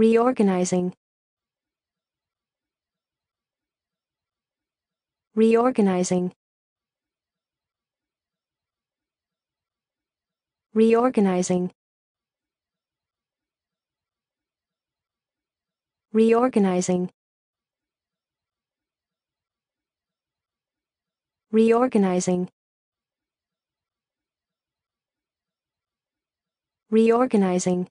reorganizing reorganizing reorganizing reorganizing reorganizing reorganizing